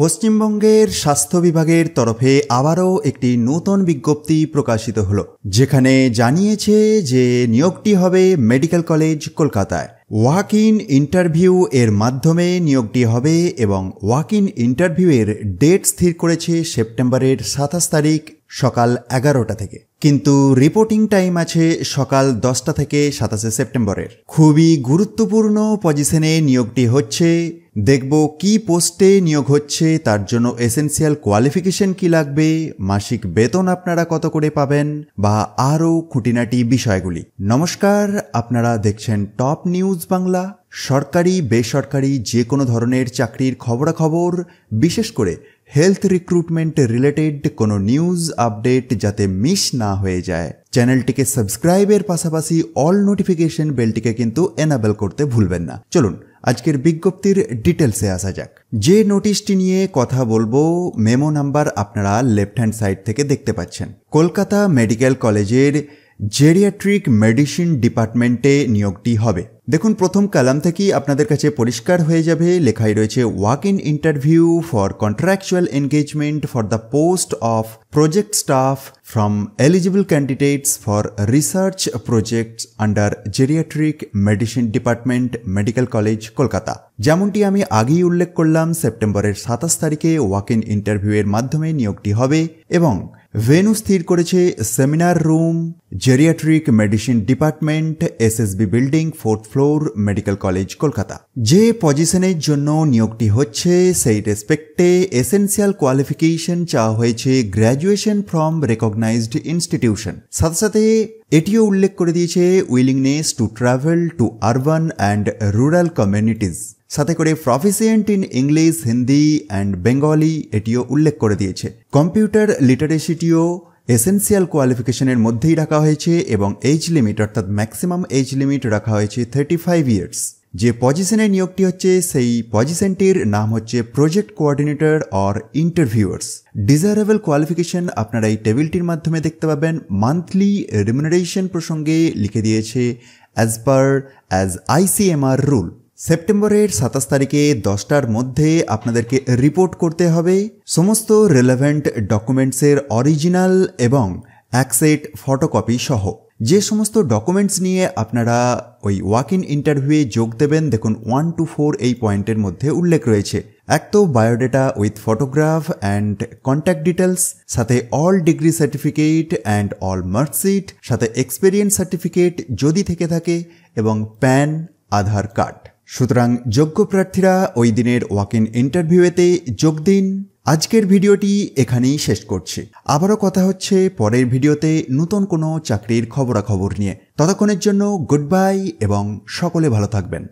পশ্চিমবঙ্গের স্বাস্থ্য বিভাগের তরফে আবারও একটি নতুন বিজ্ঞপ্তি প্রকাশিত হলো যেখানে জানিয়েছে যে নিয়োগটি হবে মেডিকেল কলেজ কলকাতায় ওয়াক ইন ইন্টারভিউ এর মাধ্যমে নিয়োগটি হবে এবং ওয়াক ইন ইন্টারভিউয়ের ডেট স্থির করেছে সেপ্টেম্বরের সাতাশ তারিখ সকাল এগারোটা থেকে কিন্তু রিপোর্টিং টাইম আছে সকাল দশটা থেকে সাতাশে সেপ্টেম্বরের খুবই গুরুত্বপূর্ণ পজিশনে নিয়োগটি হচ্ছে দেখব কি পোস্টে নিয়োগ হচ্ছে তার জন্য এসেন্সিয়াল কোয়ালিফিকেশন কি লাগবে মাসিক বেতন আপনারা কত করে পাবেন বা আরও খুঁটিনাটি বিষয়গুলি নমস্কার আপনারা দেখছেন টপ নিউজ বাংলা সরকারি বেসরকারি যে কোনো ধরনের চাকরির খবরাখবর বিশেষ করে হেলথ রিক্রুটমেন্ট রিলেটেড কোনো নিউজ আপডেট যাতে মিস না হয়ে যায় চ্যানেলটিকে সাবস্ক্রাইবের পাশাপাশি অল নোটিফিকেশন বেলটিকে কিন্তু এনাবেল করতে ভুলবেন না চলুন আজকের বিজ্ঞপ্তির ডিটেলসে আসা যাক যে নোটিশটি নিয়ে কথা বলবো মেমো নাম্বার আপনারা লেফট হ্যান্ড সাইড থেকে দেখতে পাচ্ছেন কলকাতা মেডিকেল কলেজের জেরিয়াট্রিক মেডিসিন ডিপার্টমেন্টে নিয়োগটি হবে দেখুন প্রথম কালাম থেকেই আপনাদের কাছে পরিষ্কার হয়ে যাবে লেখাই রয়েছে walk in interview for contractual engagement for the post of project staff from eligible candidates for research projects under Geriatric Medicine Department Medical College Kolkata যেমনটি আমি আগেই উল্লেখ করলাম সেপ্টেম্বরের সাতাশ তারিখে ওয়াক ইন ইন্টারভিউয়ের মাধ্যমে নিয়োগটি হবে এবং ভেনু স্থির করেছে seminar room geriatric medicine department SSB building fourth floor medical college Kolkata যে পজিশনের জন্য নিয়োগটি হচ্ছে সেই রেসপেক্টে এসেন্সিয়াল কোয়ালিফিকেশন চাওয়া হয়েছে graduate graduation from recognised institution সাথে সাথে এটিও উল্লেখ করে দিয়েছে willingness to travel to urban and rural communities সাথে করে proficient in English Hindi and Bengali এটিও উল্লেখ করে দিয়েছে কম্পিউটার লিটারেসিটিও এসেন্সিয়াল কোয়ালিফিকেশনের মধ্যেই রাখা হয়েছে এবং এজ লিমিট অর্থাৎ ম্যাক্সিমাম এজ লিমিট রাখা হয়েছে থার্টি ফাইভ ইয়ার্স যে পজিশনের নিয়োগটি হচ্ছে সেই পজিশনটির নাম হচ্ছে project coordinator or interviewers desirable qualification আপনারা এই টেবিলটির মাধ্যমে দেখতে পাবেন মান্থলি রেমুনারেশন প্রসঙ্গে লিখে দিয়েছে as per as ICMR rule সেপ্টেম্বরের সাতাশ তারিখে দশটার মধ্যে আপনাদেরকে রিপোর্ট করতে হবে সমস্ত রেলেভেন্ট ডকুমেন্টসের অরিজিনাল এবং অ্যাকসেট ফটোকপি সহ যে সমস্ত ডকুমেন্টস নিয়ে আপনারা ওই ওয়াক ইন ইন্টারভিউয়ে যোগ দেবেন দেখুন ওয়ান টু ফোর এই পয়েন্টের মধ্যে উল্লেখ রয়েছে এক তো biodata with photograph and contact details সাথে all degree certificate and all marksheet সাথে এক্সপিরিয়েন্স সার্টিফিকেট যদি থেকে থাকে এবং প্যান আধার কার্ড সুতরাং যোগ্য প্রার্থীরা ওই দিনের ওয়াক ইন ইন্টারভিউয়েতে যোগ দিন আজকের ভিডিওটি এখানেই শেষ করছি আবারও কথা হচ্ছে পরের ভিডিওতে নতুন কোনো চাকরির খবরাখবর নিয়ে ততক্ষণের জন্য গুড বাই এবং সকলে ভালো থাকবেন